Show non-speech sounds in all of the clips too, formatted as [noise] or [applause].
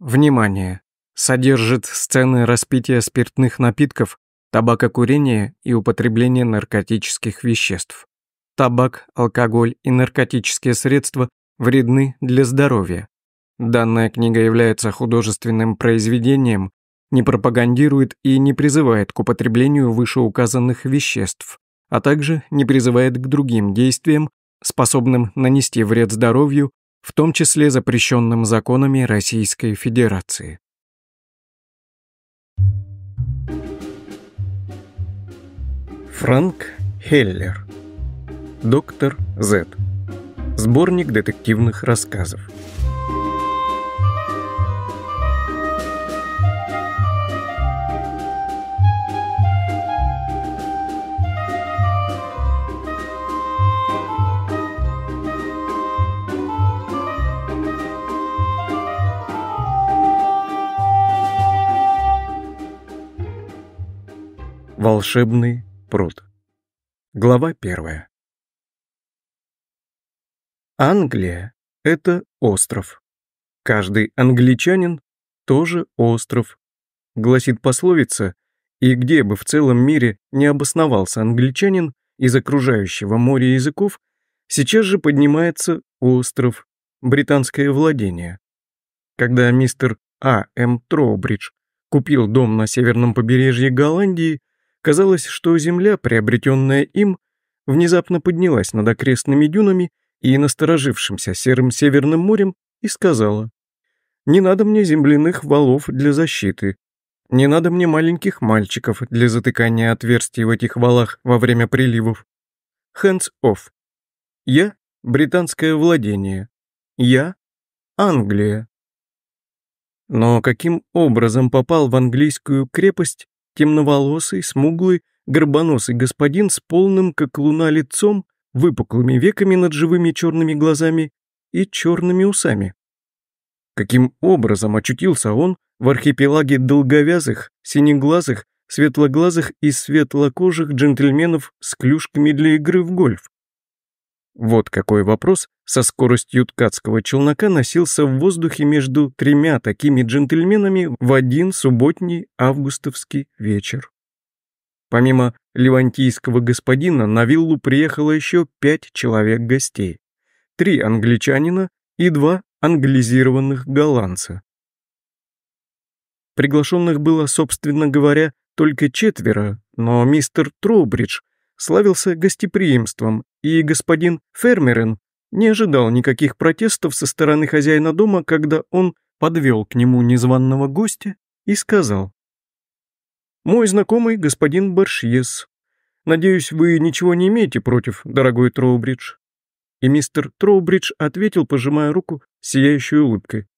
Внимание! Содержит сцены распития спиртных напитков, табакокурения и употребления наркотических веществ. Табак, алкоголь и наркотические средства вредны для здоровья. Данная книга является художественным произведением, не пропагандирует и не призывает к употреблению вышеуказанных веществ, а также не призывает к другим действиям, способным нанести вред здоровью в том числе запрещенным законами Российской Федерации. Франк Хеллер. Доктор З, Сборник детективных рассказов. Волшебный пруд. Глава первая. Англия — это остров. Каждый англичанин — тоже остров, гласит пословица, и где бы в целом мире не обосновался англичанин из окружающего моря языков, сейчас же поднимается остров, британское владение. Когда мистер А. М. Троубридж купил дом на северном побережье Голландии, Казалось, что земля, приобретенная им, внезапно поднялась над окрестными дюнами и насторожившимся серым северным морем и сказала, «Не надо мне земляных валов для защиты, не надо мне маленьких мальчиков для затыкания отверстий в этих валах во время приливов. Hands off. Я — британское владение. Я — Англия». Но каким образом попал в английскую крепость, Темноволосый, смуглый, горбоносый господин с полным, как луна, лицом, выпуклыми веками над живыми черными глазами и черными усами. Каким образом очутился он в архипелаге долговязых, синеглазых, светлоглазых и светлокожих джентльменов с клюшками для игры в гольф? Вот какой вопрос со скоростью ткацкого челнока носился в воздухе между тремя такими джентльменами в один субботний августовский вечер. Помимо левантийского господина на виллу приехало еще пять человек гостей. Три англичанина и два англизированных голландца. Приглашенных было, собственно говоря, только четверо, но мистер Трубридж славился гостеприимством, и господин Фермерен не ожидал никаких протестов со стороны хозяина дома, когда он подвел к нему незваного гостя и сказал. «Мой знакомый господин Баршьес. Надеюсь, вы ничего не имеете против, дорогой Троубридж?» И мистер Троубридж ответил, пожимая руку, сияющей улыбкой.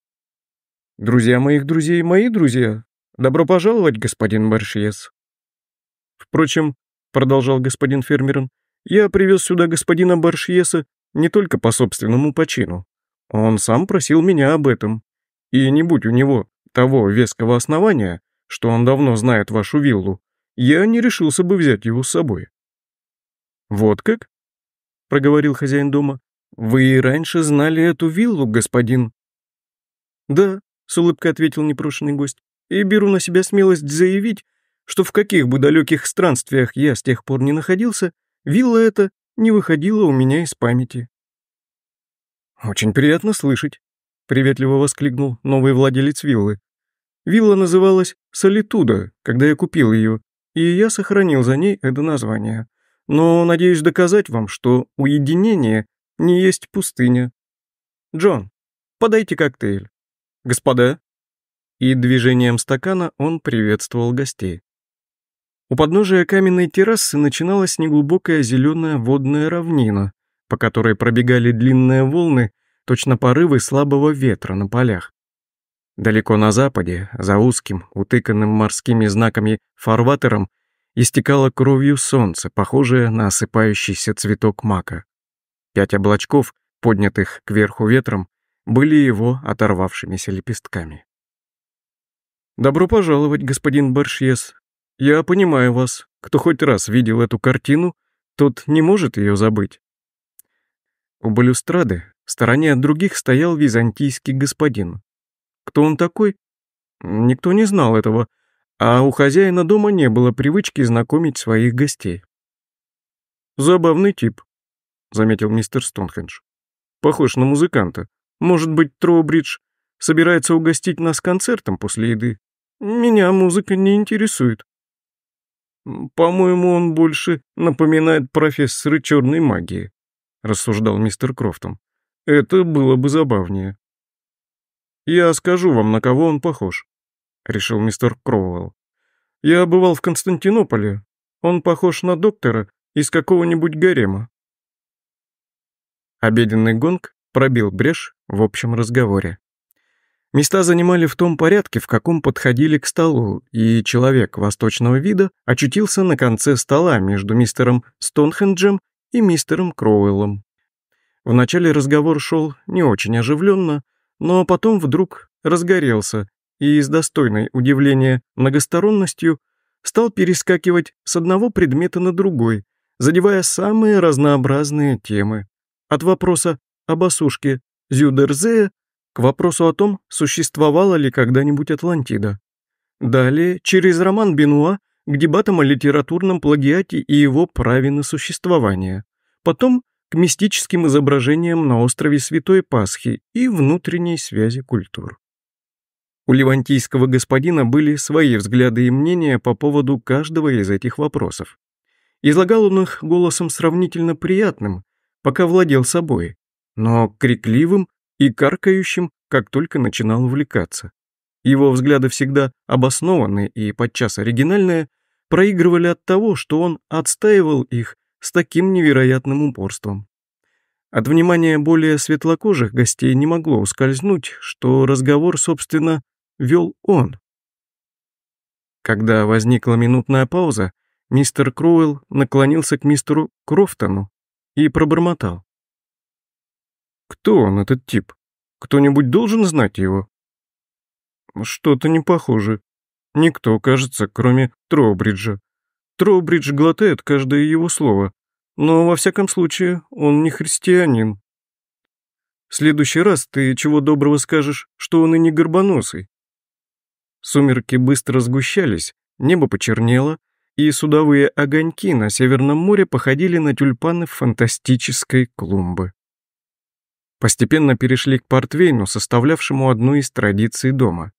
«Друзья моих друзей, мои друзья. Добро пожаловать, господин Баршьес». Впрочем, продолжал господин Фермерн, я привез сюда господина Баршьеса не только по собственному почину. Он сам просил меня об этом. И не будь у него того веского основания, что он давно знает вашу виллу, я не решился бы взять его с собой». «Вот как?» — проговорил хозяин дома. «Вы и раньше знали эту виллу, господин?» «Да», — с улыбкой ответил непрошенный гость, «и беру на себя смелость заявить, что в каких бы далеких странствиях я с тех пор не находился, вилла эта не выходила у меня из памяти. «Очень приятно слышать», — приветливо воскликнул новый владелец виллы. Вилла называлась «Солитуда», когда я купил ее, и я сохранил за ней это название. Но надеюсь доказать вам, что уединение не есть пустыня. Джон, подайте коктейль. Господа. И движением стакана он приветствовал гостей. У подножия каменной террасы начиналась неглубокая зеленая водная равнина, по которой пробегали длинные волны, точно порывы слабого ветра на полях. Далеко на западе, за узким, утыканным морскими знаками фарватером, истекало кровью солнце, похожее на осыпающийся цветок мака. Пять облачков, поднятых кверху ветром, были его оторвавшимися лепестками. «Добро пожаловать, господин Баршьес», я понимаю вас. Кто хоть раз видел эту картину, тот не может ее забыть. У балюстрады в стороне от других стоял византийский господин. Кто он такой? Никто не знал этого, а у хозяина дома не было привычки знакомить своих гостей. «Забавный тип», — заметил мистер Стоунхендж. «Похож на музыканта. Может быть, Троубридж собирается угостить нас концертом после еды. Меня музыка не интересует». «По-моему, он больше напоминает профессора черной магии», — рассуждал мистер Крофтон. «Это было бы забавнее». «Я скажу вам, на кого он похож», — решил мистер Кроуэлл. «Я бывал в Константинополе. Он похож на доктора из какого-нибудь гарема». Обеденный гонг пробил брешь в общем разговоре. Места занимали в том порядке, в каком подходили к столу, и человек восточного вида очутился на конце стола между мистером Стоунхенджем и мистером Кроуэллом. Вначале разговор шел не очень оживленно, но потом вдруг разгорелся и с достойной удивления многосторонностью стал перескакивать с одного предмета на другой, задевая самые разнообразные темы. От вопроса об осушке Зюдерзея к вопросу о том, существовала ли когда-нибудь Атлантида. Далее, через роман Бенуа, к дебатам о литературном плагиате и его праве на существование. Потом к мистическим изображениям на острове Святой Пасхи и внутренней связи культур. У левантийского господина были свои взгляды и мнения по поводу каждого из этих вопросов. Излагал он их голосом сравнительно приятным, пока владел собой, но крикливым и каркающим, как только начинал увлекаться. Его взгляды всегда обоснованные и подчас оригинальные, проигрывали от того, что он отстаивал их с таким невероятным упорством. От внимания более светлокожих гостей не могло ускользнуть, что разговор, собственно, вел он. Когда возникла минутная пауза, мистер Кроуэлл наклонился к мистеру Крофтону и пробормотал. Кто он, этот тип? Кто-нибудь должен знать его? Что-то не похоже. Никто, кажется, кроме Троубриджа. Троубридж глотает каждое его слово, но, во всяком случае, он не христианин. В следующий раз ты чего доброго скажешь, что он и не горбоносый. Сумерки быстро сгущались, небо почернело, и судовые огоньки на Северном море походили на тюльпаны фантастической клумбы. Постепенно перешли к портвейну, составлявшему одну из традиций дома.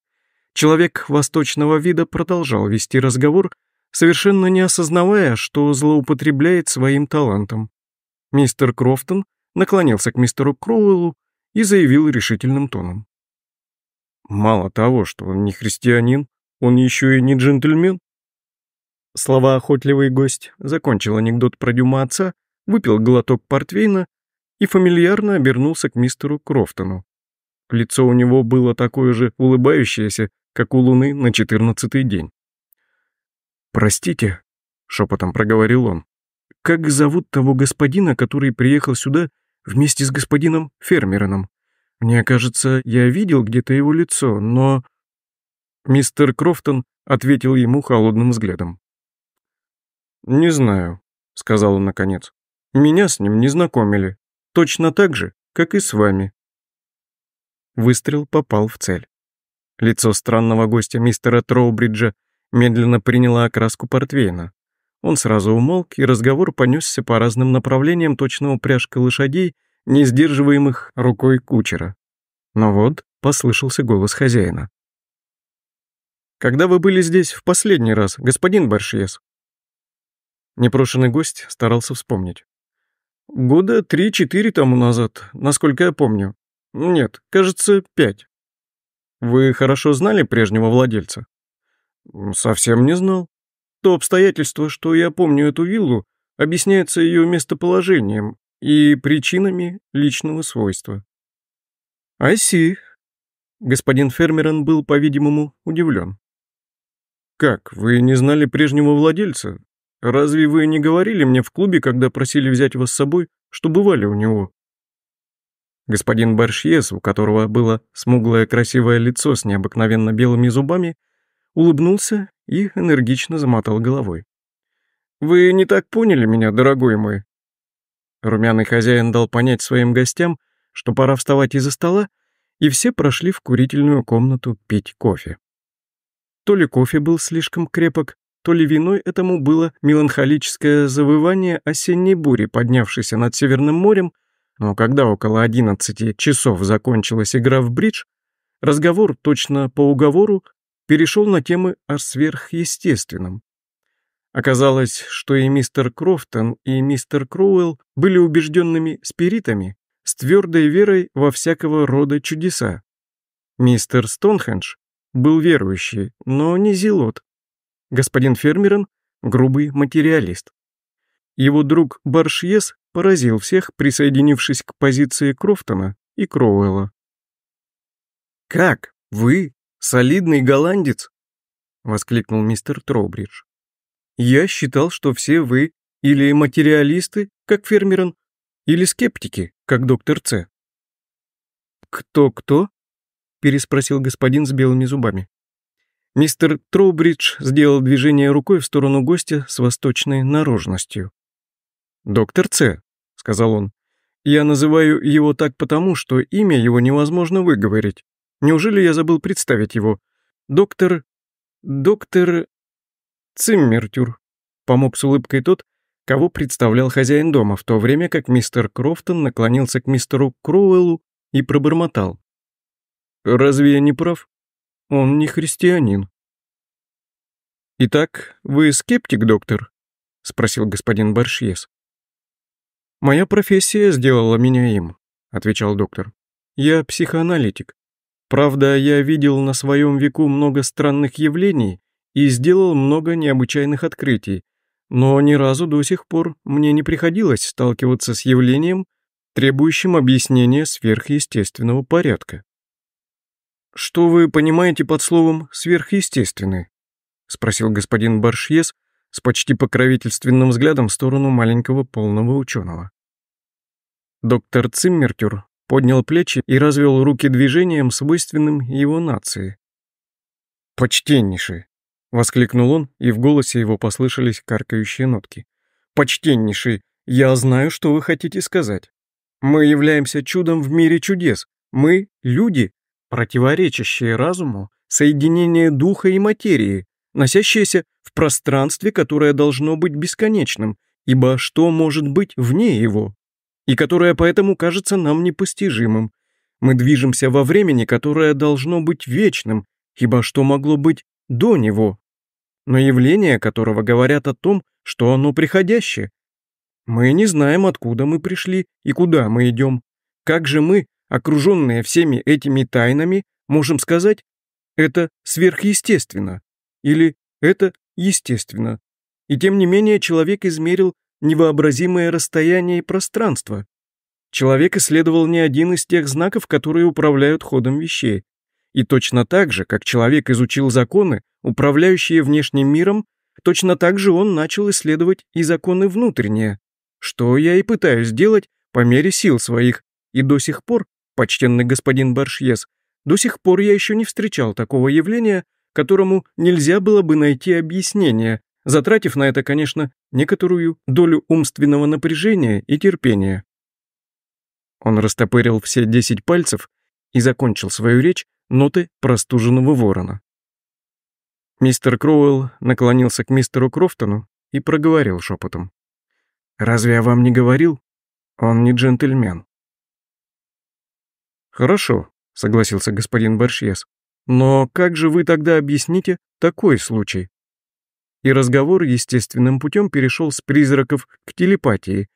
Человек восточного вида продолжал вести разговор, совершенно не осознавая, что злоупотребляет своим талантом. Мистер Крофтон наклонился к мистеру Кроуэллу и заявил решительным тоном. «Мало того, что он не христианин, он еще и не джентльмен». Слова охотливый гость закончил анекдот про Дюма отца, выпил глоток портвейна и фамильярно обернулся к мистеру Крофтону. Лицо у него было такое же улыбающееся, как у Луны на четырнадцатый день. «Простите», — шепотом проговорил он, — «как зовут того господина, который приехал сюда вместе с господином Фермероном? Мне кажется, я видел где-то его лицо, но...» Мистер Крофтон ответил ему холодным взглядом. «Не знаю», — сказал он наконец. «Меня с ним не знакомили». Точно так же, как и с вами. Выстрел попал в цель. Лицо странного гостя мистера Троубриджа медленно приняло окраску портвейна. Он сразу умолк, и разговор понесся по разным направлениям точного упряжка лошадей, не сдерживаемых рукой кучера. Но вот послышался голос хозяина. «Когда вы были здесь в последний раз, господин Баршьес?» Непрошенный гость старался вспомнить. Года три-четыре тому назад, насколько я помню. Нет, кажется, пять. Вы хорошо знали прежнего владельца? Совсем не знал. То обстоятельство, что я помню эту виллу, объясняется ее местоположением и причинами личного свойства. Аси. Господин Фермерон был, по-видимому, удивлен. «Как, вы не знали прежнего владельца? Разве вы не говорили мне в клубе, когда просили взять вас с собой, что бывали у него?» Господин Баршьес, у которого было смуглое красивое лицо с необыкновенно белыми зубами, улыбнулся и энергично замотал головой. «Вы не так поняли меня, дорогой мой?» Румяный хозяин дал понять своим гостям, что пора вставать из-за стола, и все прошли в курительную комнату пить кофе. То ли кофе был слишком крепок, то ли виной этому было меланхолическое завывание осенней бури, поднявшейся над Северным морем, но когда около 11 часов закончилась игра в бридж, разговор точно по уговору перешел на темы о сверхъестественном. Оказалось, что и мистер Крофтон, и мистер Кроуэлл были убежденными спиритами с твердой верой во всякого рода чудеса. Мистер Стоунхендж был верующий, но не зелот, Господин Фермерен – грубый материалист. Его друг Баршьес поразил всех, присоединившись к позиции Крофтона и Кроуэлла. «Как? Вы? Солидный голландец?» – воскликнул мистер Тробридж. «Я считал, что все вы или материалисты, как Фермерен, или скептики, как доктор Ц. «Кто-кто?» – переспросил господин с белыми зубами. Мистер Троубридж сделал движение рукой в сторону гостя с восточной наружностью. «Доктор Ц», — сказал он, — «я называю его так потому, что имя его невозможно выговорить. Неужели я забыл представить его? Доктор... доктор... Циммертюр», — помог с улыбкой тот, кого представлял хозяин дома, в то время как мистер Крофтон наклонился к мистеру Кроуэллу и пробормотал. «Разве я не прав?» Он не христианин. «Итак, вы скептик, доктор?» — спросил господин Баршьес. «Моя профессия сделала меня им», — отвечал доктор. «Я психоаналитик. Правда, я видел на своем веку много странных явлений и сделал много необычайных открытий, но ни разу до сих пор мне не приходилось сталкиваться с явлением, требующим объяснения сверхъестественного порядка. «Что вы понимаете под словом «сверхъестественный»?» — спросил господин Баршьес с почти покровительственным взглядом в сторону маленького полного ученого. Доктор Циммертюр поднял плечи и развел руки движением, свойственным его нации. «Почтеннейший!» — воскликнул он, и в голосе его послышались каркающие нотки. «Почтеннейший! Я знаю, что вы хотите сказать. Мы являемся чудом в мире чудес. Мы — люди, противоречащее разуму, соединение духа и материи, носящееся в пространстве, которое должно быть бесконечным, ибо что может быть вне его, и которое поэтому кажется нам непостижимым. Мы движемся во времени, которое должно быть вечным, ибо что могло быть до него, но явление, которого говорят о том, что оно приходящее. Мы не знаем, откуда мы пришли и куда мы идем. Как же мы окруженные всеми этими тайнами, можем сказать, это сверхъестественно или это естественно. И тем не менее человек измерил невообразимое расстояние и пространство. Человек исследовал не один из тех знаков, которые управляют ходом вещей. И точно так же, как человек изучил законы, управляющие внешним миром, точно так же он начал исследовать и законы внутренние, что я и пытаюсь делать по мере сил своих, и до сих пор Почтенный господин Баршьес, до сих пор я еще не встречал такого явления, которому нельзя было бы найти объяснение, затратив на это, конечно, некоторую долю умственного напряжения и терпения. Он растопырил все десять пальцев и закончил свою речь ноты простуженного ворона. Мистер Кроуэлл наклонился к мистеру Крофтону и проговорил шепотом. «Разве я вам не говорил? Он не джентльмен». «Хорошо», — согласился господин Баршьес. «Но как же вы тогда объясните такой случай?» И разговор естественным путем перешел с призраков к телепатии.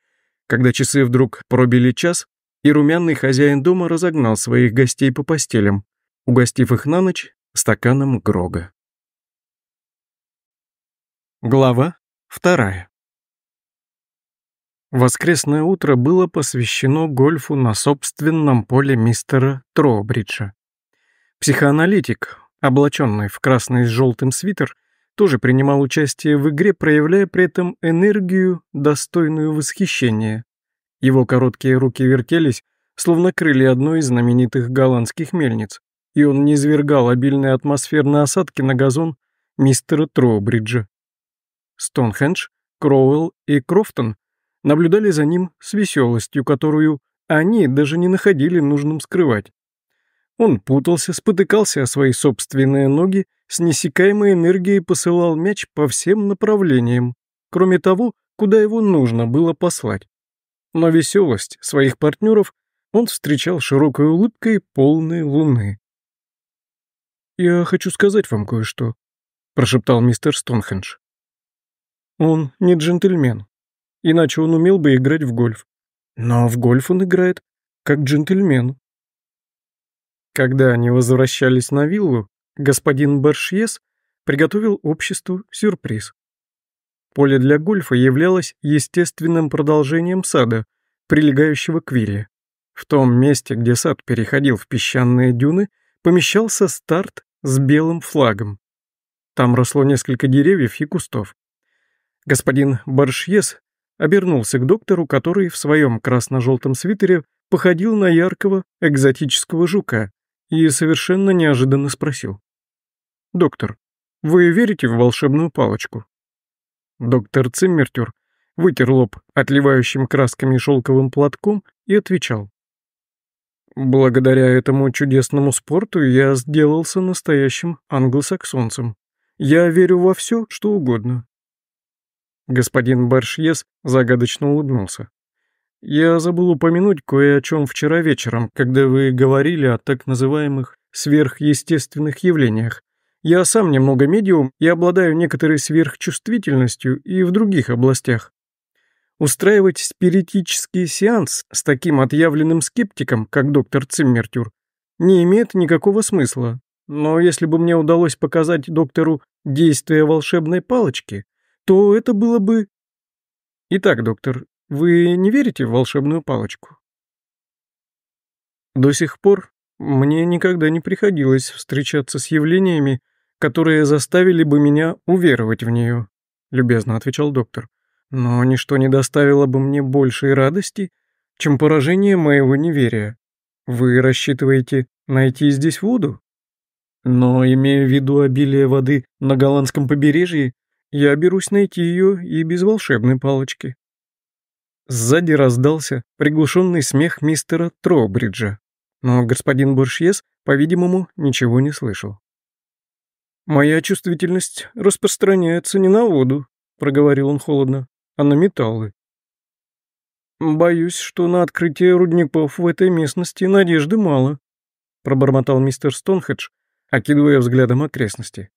Когда часы вдруг пробили час, и румяный хозяин дома разогнал своих гостей по постелям, угостив их на ночь стаканом Грога. Глава вторая. Воскресное утро было посвящено гольфу на собственном поле мистера Троубриджа. Психоаналитик, облаченный в красный с желтым свитер, тоже принимал участие в игре, проявляя при этом энергию, достойную восхищения. Его короткие руки вертелись, словно крылья одной из знаменитых голландских мельниц, и он низвергал обильные атмосферные осадки на газон мистера Троубриджа. Стоунхендж, Кроуэлл и Крофтон наблюдали за ним с веселостью, которую они даже не находили нужным скрывать. Он путался, спотыкался о свои собственные ноги, с несекаемой энергией посылал мяч по всем направлениям, кроме того, куда его нужно было послать. Но веселость своих партнеров он встречал широкой улыбкой полной луны. «Я хочу сказать вам кое-что», — прошептал мистер Стоунхендж. «Он не джентльмен, Иначе он умел бы играть в гольф. Но ну, а в гольф он играет как джентльмен. Когда они возвращались на виллу, господин Бершьес приготовил обществу сюрприз. Поле для гольфа являлось естественным продолжением сада, прилегающего к вилле. В том месте, где сад переходил в песчаные дюны, помещался старт с белым флагом. Там росло несколько деревьев и кустов. Господин Баршьес обернулся к доктору, который в своем красно-желтом свитере походил на яркого экзотического жука и совершенно неожиданно спросил. «Доктор, вы верите в волшебную палочку?» Доктор Циммертюр вытер лоб отливающим красками шелковым платком и отвечал. «Благодаря этому чудесному спорту я сделался настоящим англосаксонцем. Я верю во все, что угодно, Господин Баршьес загадочно улыбнулся. «Я забыл упомянуть кое о чем вчера вечером, когда вы говорили о так называемых сверхъестественных явлениях. Я сам немного медиум и обладаю некоторой сверхчувствительностью и в других областях. Устраивать спиритический сеанс с таким отъявленным скептиком, как доктор Циммертюр, не имеет никакого смысла. Но если бы мне удалось показать доктору действие волшебной палочки, то это было бы... Итак, доктор, вы не верите в волшебную палочку? До сих пор мне никогда не приходилось встречаться с явлениями, которые заставили бы меня уверовать в нее, любезно отвечал доктор. Но ничто не доставило бы мне большей радости, чем поражение моего неверия. Вы рассчитываете найти здесь воду? Но, имея в виду обилие воды на голландском побережье, я берусь найти ее и без волшебной палочки. Сзади раздался приглушенный смех мистера Тробриджа, но господин Буршьес, по-видимому, ничего не слышал. «Моя чувствительность распространяется не на воду», — проговорил он холодно, — «а на металлы». «Боюсь, что на открытие рудников в этой местности надежды мало», — пробормотал мистер Стонхедж, окидывая взглядом окрестности.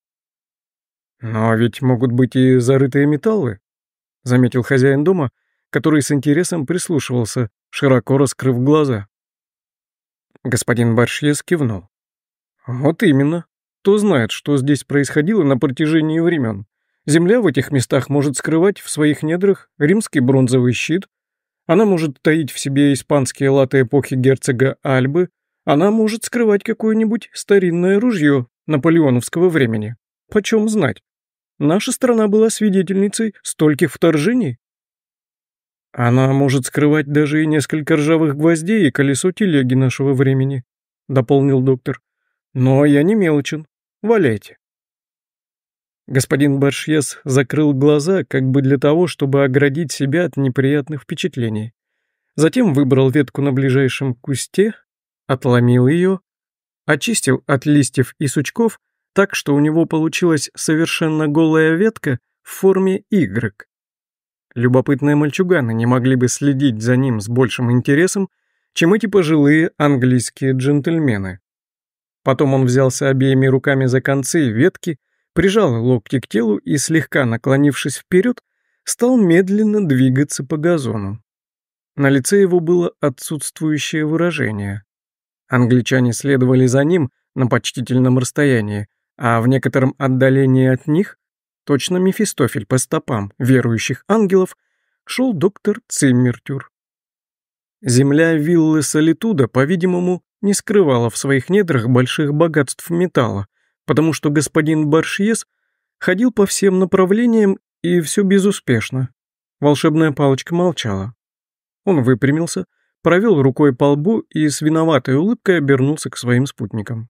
«Но ведь могут быть и зарытые металлы», — заметил хозяин дома, который с интересом прислушивался, широко раскрыв глаза. Господин Баршье кивнул. «Вот именно. Кто знает, что здесь происходило на протяжении времен. Земля в этих местах может скрывать в своих недрах римский бронзовый щит, она может таить в себе испанские латы эпохи герцога Альбы, она может скрывать какое-нибудь старинное ружье наполеоновского времени. Почем знать? Наша страна была свидетельницей стольких вторжений. Она может скрывать даже и несколько ржавых гвоздей и колесо телеги нашего времени, дополнил доктор. Но я не мелочен. Валяйте. Господин Баршьес закрыл глаза, как бы для того, чтобы оградить себя от неприятных впечатлений. Затем выбрал ветку на ближайшем кусте, отломил ее, очистил от листьев и сучков так что у него получилась совершенно голая ветка в форме Y. Любопытные мальчуганы не могли бы следить за ним с большим интересом, чем эти пожилые английские джентльмены. Потом он взялся обеими руками за концы ветки, прижал локти к телу и, слегка наклонившись вперед, стал медленно двигаться по газону. На лице его было отсутствующее выражение. Англичане следовали за ним на почтительном расстоянии, а в некотором отдалении от них, точно Мефистофель по стопам верующих ангелов, шел доктор Циммертюр. Земля виллы Солитуда, по-видимому, не скрывала в своих недрах больших богатств металла, потому что господин Баршьес ходил по всем направлениям и все безуспешно. Волшебная палочка молчала. Он выпрямился, провел рукой по лбу и с виноватой улыбкой обернулся к своим спутникам.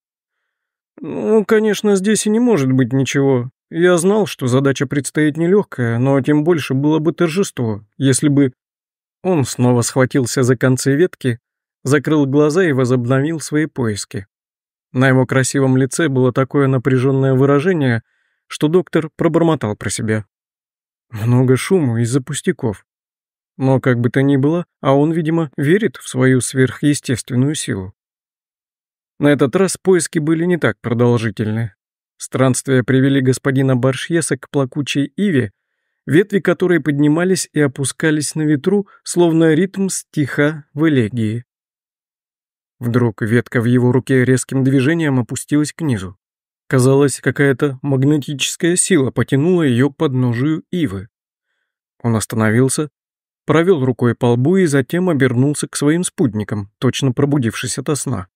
Ну, конечно, здесь и не может быть ничего. Я знал, что задача предстоит нелегкая, но тем больше было бы торжество, если бы... Он снова схватился за концы ветки, закрыл глаза и возобновил свои поиски. На его красивом лице было такое напряженное выражение, что доктор пробормотал про себя. Много шума из-за пустяков. Но как бы то ни было, а он, видимо, верит в свою сверхъестественную силу. На этот раз поиски были не так продолжительны. Странствия привели господина Баршьеса к плакучей иве, ветви которой поднимались и опускались на ветру, словно ритм стиха в элегии. Вдруг ветка в его руке резким движением опустилась к низу. Казалось, какая-то магнетическая сила потянула ее к подножию ивы. Он остановился, провел рукой по лбу и затем обернулся к своим спутникам, точно пробудившись ото сна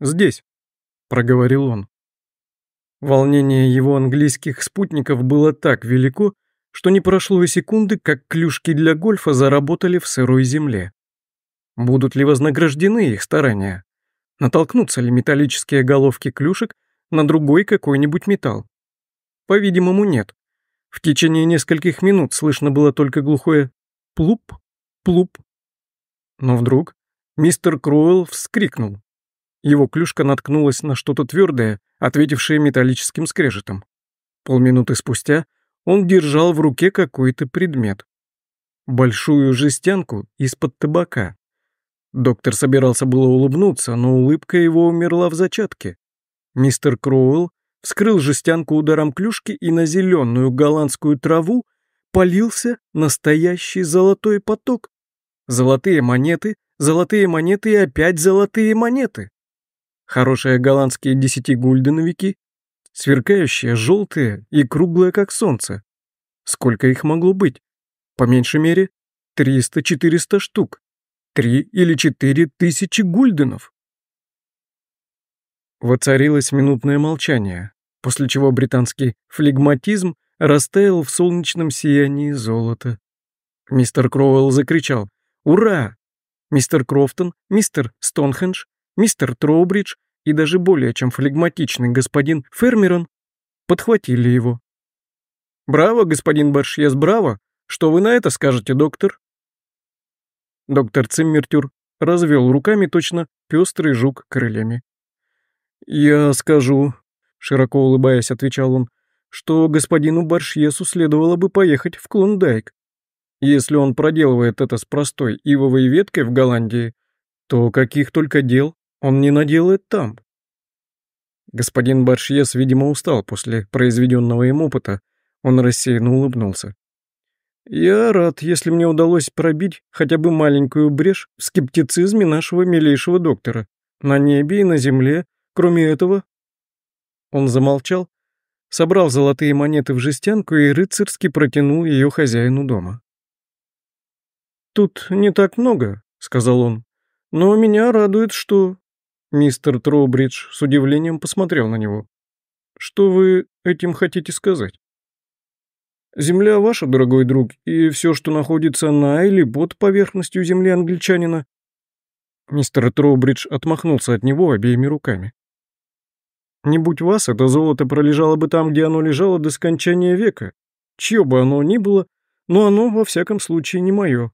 здесь», — проговорил он. Волнение его английских спутников было так велико, что не прошло и секунды, как клюшки для гольфа заработали в сырой земле. Будут ли вознаграждены их старания? Натолкнутся ли металлические головки клюшек на другой какой-нибудь металл? По-видимому, нет. В течение нескольких минут слышно было только глухое «плуп, плуп». Но вдруг мистер Круэлл вскрикнул. Его клюшка наткнулась на что-то твердое, ответившее металлическим скрежетом. Полминуты спустя он держал в руке какой-то предмет. Большую жестянку из-под табака. Доктор собирался было улыбнуться, но улыбка его умерла в зачатке. Мистер Кроуэлл вскрыл жестянку ударом клюшки и на зеленую голландскую траву полился настоящий золотой поток. Золотые монеты, золотые монеты и опять золотые монеты хорошие голландские десятигульденовики, сверкающие, желтые и круглые, как солнце. Сколько их могло быть? По меньшей мере, 300-400 штук. Три или четыре тысячи гульденов. Воцарилось минутное молчание, после чего британский флегматизм растаял в солнечном сиянии золота. Мистер Кроуэлл закричал «Ура!» Мистер Крофтон, мистер Стоунхендж мистер Троубридж и даже более чем флегматичный господин Фермерон подхватили его. «Браво, господин Баршьес, браво! Что вы на это скажете, доктор?» Доктор Циммертюр развел руками точно пестрый жук крыльями. «Я скажу», — широко улыбаясь, отвечал он, «что господину Баршьесу следовало бы поехать в Клондайк. Если он проделывает это с простой ивовой веткой в Голландии, то каких только дел он не наделает там. Господин Баршьес, видимо, устал после произведенного им опыта. Он рассеянно улыбнулся. «Я рад, если мне удалось пробить хотя бы маленькую брешь в скептицизме нашего милейшего доктора. На небе и на земле. Кроме этого...» Он замолчал, собрал золотые монеты в жестянку и рыцарски протянул ее хозяину дома. «Тут не так много», — сказал он. «Но меня радует, что Мистер Троубридж с удивлением посмотрел на него. «Что вы этим хотите сказать?» «Земля ваша, дорогой друг, и все, что находится на или под поверхностью земли англичанина». Мистер Троубридж отмахнулся от него обеими руками. «Не будь вас, это золото пролежало бы там, где оно лежало до скончания века, чье бы оно ни было, но оно, во всяком случае, не мое.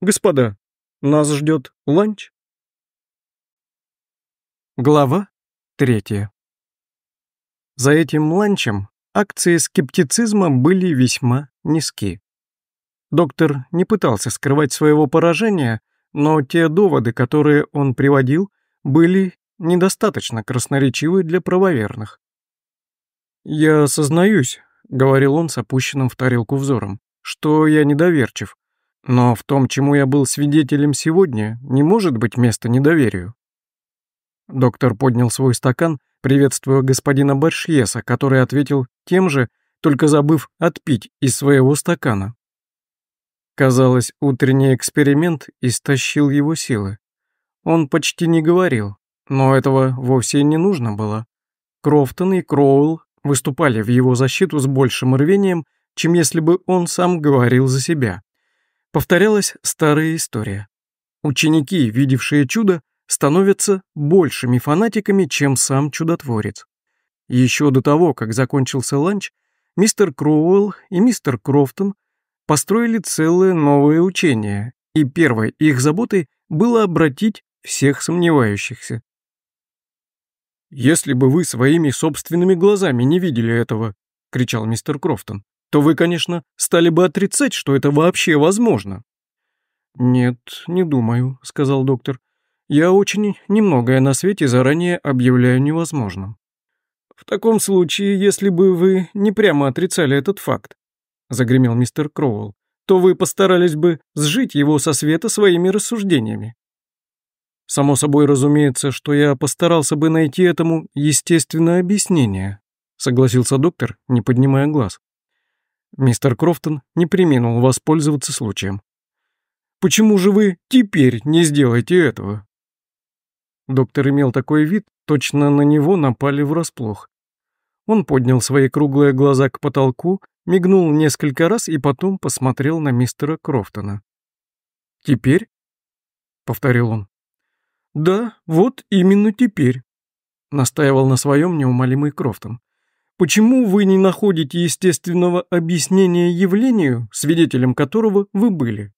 Господа, нас ждет ланч». Глава 3. За этим ланчем акции скептицизма были весьма низки. Доктор не пытался скрывать своего поражения, но те доводы, которые он приводил, были недостаточно красноречивы для правоверных. «Я сознаюсь», — говорил он с опущенным в тарелку взором, — «что я недоверчив, но в том, чему я был свидетелем сегодня, не может быть места недоверию». Доктор поднял свой стакан, приветствуя господина Баршьеса, который ответил тем же, только забыв отпить из своего стакана. Казалось, утренний эксперимент истощил его силы. Он почти не говорил, но этого вовсе не нужно было. Крофтон и Кроул выступали в его защиту с большим рвением, чем если бы он сам говорил за себя. Повторялась старая история. Ученики, видевшие чудо, становятся большими фанатиками, чем сам чудотворец. Еще до того, как закончился ланч, мистер Кроуэлл и мистер Крофтон построили целое новое учение, и первой их заботой было обратить всех сомневающихся. «Если бы вы своими собственными глазами не видели этого», — кричал мистер Крофтон, «то вы, конечно, стали бы отрицать, что это вообще возможно». «Нет, не думаю», — сказал доктор я очень немногое на свете заранее объявляю невозможным. В таком случае, если бы вы не прямо отрицали этот факт, загремел мистер Кроуэлл, то вы постарались бы сжить его со света своими рассуждениями. Само собой разумеется, что я постарался бы найти этому естественное объяснение, согласился доктор, не поднимая глаз. Мистер Крофтон не преминул воспользоваться случаем. «Почему же вы теперь не сделаете этого?» Доктор имел такой вид, точно на него напали врасплох. Он поднял свои круглые глаза к потолку, мигнул несколько раз и потом посмотрел на мистера Крофтона. «Теперь?» — повторил он. «Да, вот именно теперь», — настаивал на своем неумолимый Крофтон. «Почему вы не находите естественного объяснения явлению, свидетелем которого вы были?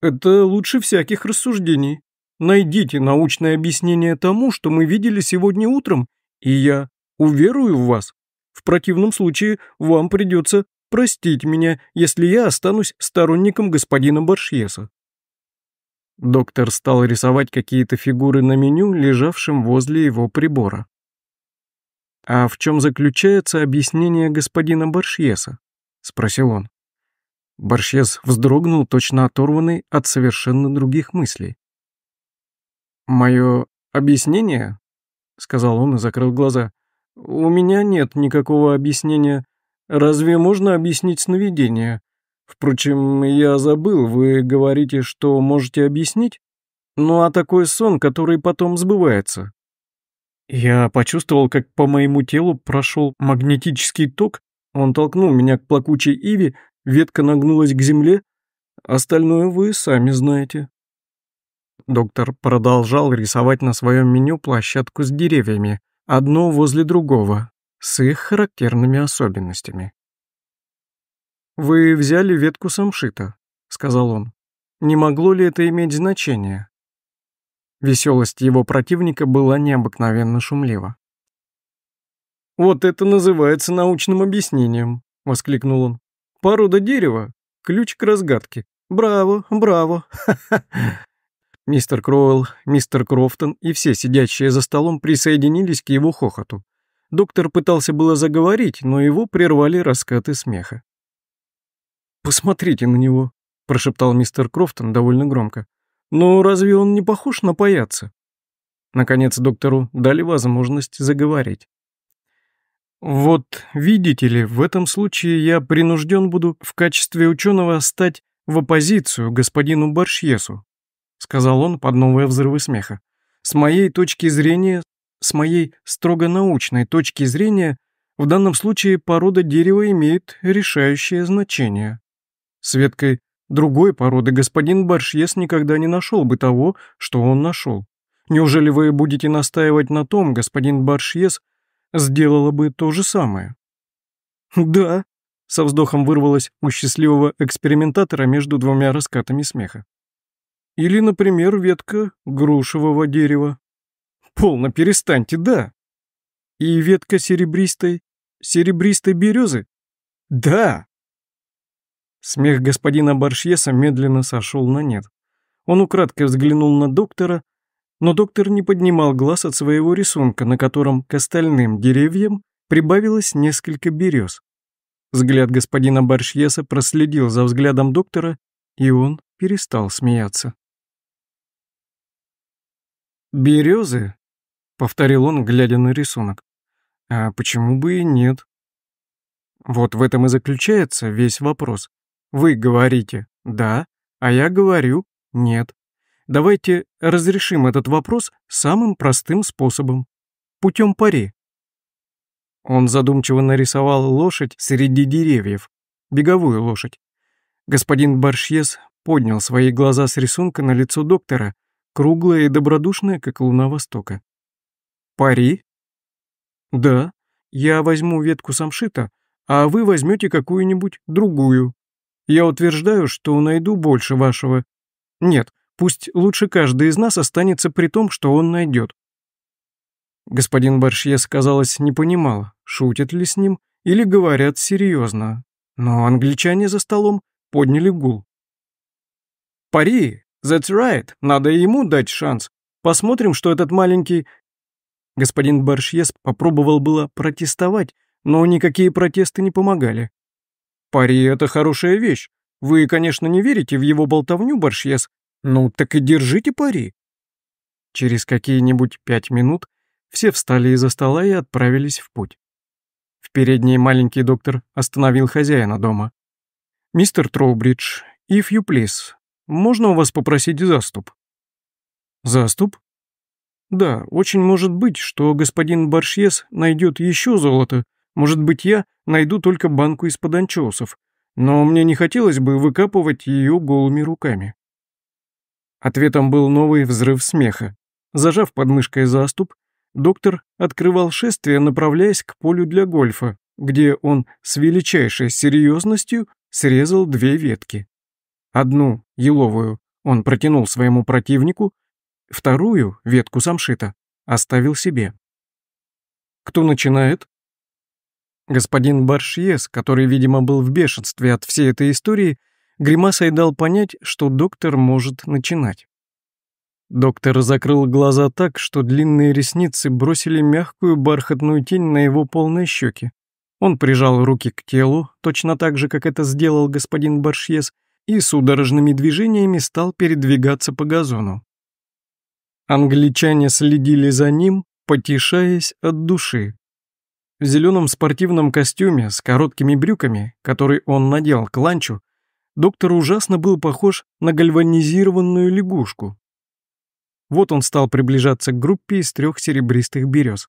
Это лучше всяких рассуждений». Найдите научное объяснение тому, что мы видели сегодня утром, и я уверую в вас. В противном случае вам придется простить меня, если я останусь сторонником господина Баршьеса». Доктор стал рисовать какие-то фигуры на меню, лежавшем возле его прибора. «А в чем заключается объяснение господина Баршьеса?» — спросил он. Баршьес вздрогнул, точно оторванный от совершенно других мыслей. «Мое объяснение?» — сказал он и закрыл глаза. «У меня нет никакого объяснения. Разве можно объяснить сновидение? Впрочем, я забыл, вы говорите, что можете объяснить? Ну а такой сон, который потом сбывается?» Я почувствовал, как по моему телу прошел магнетический ток, он толкнул меня к плакучей иве, ветка нагнулась к земле. Остальное вы сами знаете доктор продолжал рисовать на своем меню площадку с деревьями, одно возле другого, с их характерными особенностями. «Вы взяли ветку самшита», — сказал он. «Не могло ли это иметь значение?» Веселость его противника была необыкновенно шумлива. «Вот это называется научным объяснением», — воскликнул он. «Порода дерева, ключ к разгадке. Браво, браво! Ха [laughs] -ха. Мистер Кроуэлл, мистер Крофтон и все сидящие за столом присоединились к его хохоту. Доктор пытался было заговорить, но его прервали раскаты смеха. «Посмотрите на него», — прошептал мистер Крофтон довольно громко. Но «Ну, разве он не похож на паяца?» Наконец доктору дали возможность заговорить. «Вот, видите ли, в этом случае я принужден буду в качестве ученого стать в оппозицию господину Баршьесу, — сказал он под новые взрывы смеха. «С моей точки зрения, с моей строго научной точки зрения, в данном случае порода дерева имеет решающее значение. С веткой другой породы господин Баршьес никогда не нашел бы того, что он нашел. Неужели вы будете настаивать на том, господин Баршьес сделала бы то же самое?» «Да», — со вздохом вырвалось у счастливого экспериментатора между двумя раскатами смеха. Или, например, ветка грушевого дерева. Полно перестаньте, да. И ветка серебристой, серебристой березы? Да. Смех господина Баршьеса медленно сошел на нет. Он украдкой взглянул на доктора, но доктор не поднимал глаз от своего рисунка, на котором к остальным деревьям прибавилось несколько берез. Взгляд господина Баршьеса проследил за взглядом доктора, и он перестал смеяться. «Березы?» — повторил он, глядя на рисунок. «А почему бы и нет?» Вот в этом и заключается весь вопрос. Вы говорите «да», а я говорю «нет». Давайте разрешим этот вопрос самым простым способом — путем пари. Он задумчиво нарисовал лошадь среди деревьев, беговую лошадь. Господин Баршьес поднял свои глаза с рисунка на лицо доктора, круглая и добродушная, как луна востока. «Пари?» «Да, я возьму ветку самшита, а вы возьмете какую-нибудь другую. Я утверждаю, что найду больше вашего. Нет, пусть лучше каждый из нас останется при том, что он найдет». Господин Баршье, казалось, не понимал, шутят ли с ним или говорят серьезно, но англичане за столом подняли гул. «Пари!» «That's right, надо ему дать шанс. Посмотрим, что этот маленький...» Господин Баршьес попробовал было протестовать, но никакие протесты не помогали. «Пари — это хорошая вещь. Вы, конечно, не верите в его болтовню, Баршьес. Ну, так и держите пари». Через какие-нибудь пять минут все встали из-за стола и отправились в путь. В передней маленький доктор остановил хозяина дома. «Мистер Троубридж, if you please, можно у вас попросить заступ?» «Заступ?» «Да, очень может быть, что господин Баршьес найдет еще золото. Может быть, я найду только банку из-под анчоусов. Но мне не хотелось бы выкапывать ее голыми руками». Ответом был новый взрыв смеха. Зажав подмышкой заступ, доктор открывал шествие, направляясь к полю для гольфа, где он с величайшей серьезностью срезал две ветки. Одну, еловую, он протянул своему противнику, вторую, ветку самшита, оставил себе. «Кто начинает?» Господин Баршьес, который, видимо, был в бешенстве от всей этой истории, гримасой дал понять, что доктор может начинать. Доктор закрыл глаза так, что длинные ресницы бросили мягкую бархатную тень на его полные щеки. Он прижал руки к телу, точно так же, как это сделал господин Баршьес, и судорожными движениями стал передвигаться по газону. Англичане следили за ним, потешаясь от души. В зеленом спортивном костюме с короткими брюками, который он надел к ланчу, доктор ужасно был похож на гальванизированную лягушку. Вот он стал приближаться к группе из трех серебристых берез.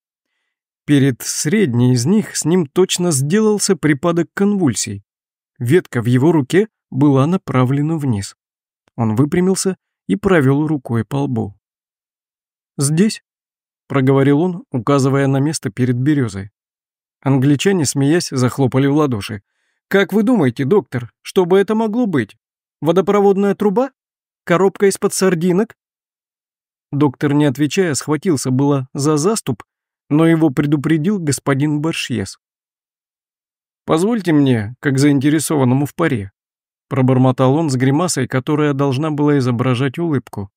Перед средней из них с ним точно сделался припадок конвульсий. Ветка в его руке была направлена вниз. Он выпрямился и провел рукой по лбу. «Здесь?» — проговорил он, указывая на место перед березой. Англичане, смеясь, захлопали в ладоши. «Как вы думаете, доктор, что бы это могло быть? Водопроводная труба? Коробка из-под сардинок?» Доктор, не отвечая, схватился было за заступ, но его предупредил господин Баршьес. «Позвольте мне, как заинтересованному в паре, Пробормотал он с гримасой, которая должна была изображать улыбку.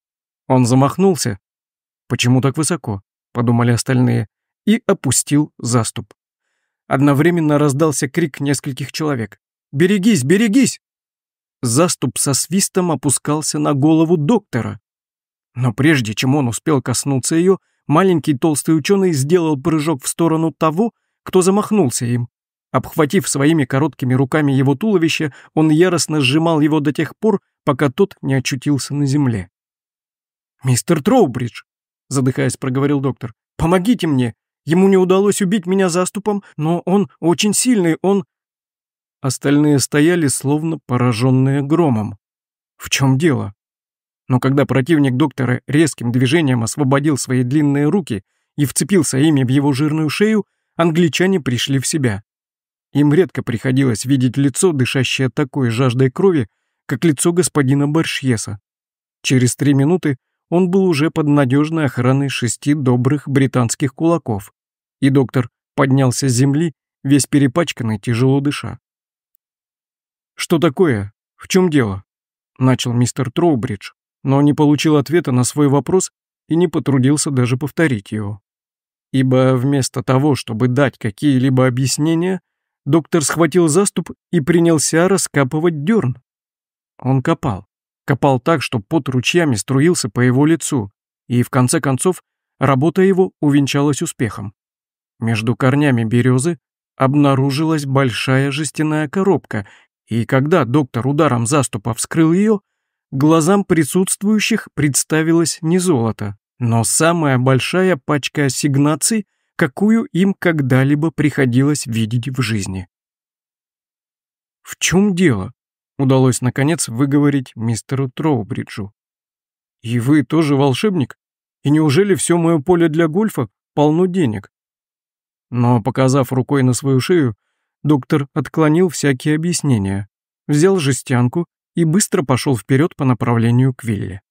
Он замахнулся. «Почему так высоко?» — подумали остальные. И опустил заступ. Одновременно раздался крик нескольких человек. «Берегись, берегись!» Заступ со свистом опускался на голову доктора. Но прежде чем он успел коснуться ее, маленький толстый ученый сделал прыжок в сторону того, кто замахнулся им. Обхватив своими короткими руками его туловище, он яростно сжимал его до тех пор, пока тот не очутился на земле. «Мистер Троубридж!» — задыхаясь, проговорил доктор. «Помогите мне! Ему не удалось убить меня заступом, но он очень сильный, он...» Остальные стояли, словно пораженные громом. В чем дело? Но когда противник доктора резким движением освободил свои длинные руки и вцепился ими в его жирную шею, англичане пришли в себя. Им редко приходилось видеть лицо, дышащее такой жаждой крови, как лицо господина Баршьеса. Через три минуты он был уже под надежной охраной шести добрых британских кулаков, и доктор поднялся с земли, весь перепачканный, тяжело дыша. «Что такое? В чем дело?» — начал мистер Троубридж, но не получил ответа на свой вопрос и не потрудился даже повторить его. Ибо вместо того, чтобы дать какие-либо объяснения, Доктор схватил заступ и принялся раскапывать дерн. Он копал. Копал так, что под ручьями струился по его лицу, и в конце концов работа его увенчалась успехом. Между корнями березы обнаружилась большая жестяная коробка, и когда доктор ударом заступа вскрыл ее, глазам присутствующих представилось не золото, но самая большая пачка ассигнаций — какую им когда-либо приходилось видеть в жизни. «В чем дело?» — удалось, наконец, выговорить мистеру Троубриджу. «И вы тоже волшебник? И неужели все мое поле для гольфа полно денег?» Но, показав рукой на свою шею, доктор отклонил всякие объяснения, взял жестянку и быстро пошел вперед по направлению к Вилле.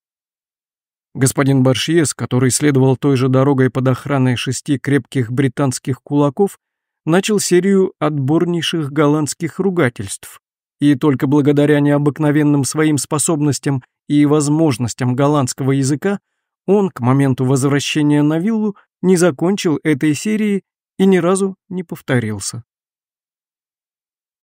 Господин Баршьес, который следовал той же дорогой под охраной шести крепких британских кулаков, начал серию отборнейших голландских ругательств. И только благодаря необыкновенным своим способностям и возможностям голландского языка он к моменту возвращения на виллу не закончил этой серии и ни разу не повторился.